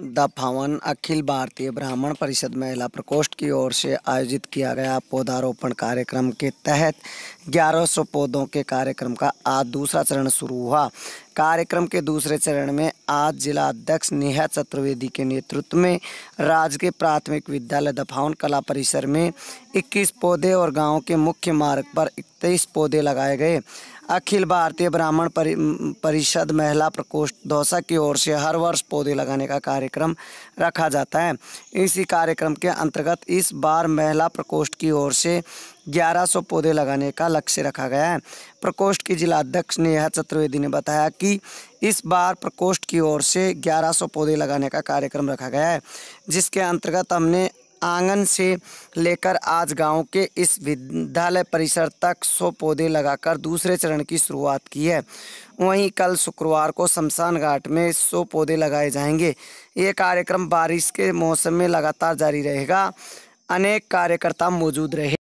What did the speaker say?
the भवन अखिल भारतीय ब्राह्मण परिषद महिला प्रकोष्ठ की ओर से आयोजित किया गया पौधारोपण कार्यक्रम के तहत 1100 पौधों के कार्यक्रम का आज दूसरा चरण शुरू हुआ कार्यक्रम के दूसरे चरण में आज जिला अध्यक्ष नेहा चतुर्वेदी के नेतृत्व में राजकीय प्राथमिक विद्यालय दफाउन कला परिसर में 21 पौधे और गांव के मुख्य मार्ग पर 21 पौधे लगाए गए अखिल भारतीय ब्राह्मण परि, परिषद महिला प्रकोष्ठ दौसा की ओर से हर वर्ष पौधे लगाने का कार्यक्रम रखा जाता है इसी कार्यक्रम के अंतर्गत इस बार महिला प्रकोष्ठ की ओर से 1100 पौधे लगाने का लक्ष्य रखा गया है प्रकोष्ठ की जिला अध्यक्ष नेहा चतुर्वेदी ने बताया कि इस बार प्रकोष्ठ की ओर से 1100 पौधे लगाने का कार्यक्रम रखा गया है जिसके अंतर्गत हमने आंगन से लेकर आज गांव के इस विद्यालय परिसर तक सौ पौधे लगाकर दूसरे चरण की शुरुआत की है वहीं कल शुक्रवार को शमशान घाट में सौ पौधे लगाए जाएंगे ये कार्यक्रम बारिश के मौसम में लगातार जारी रहेगा अनेक कार्यकर्ता मौजूद रहे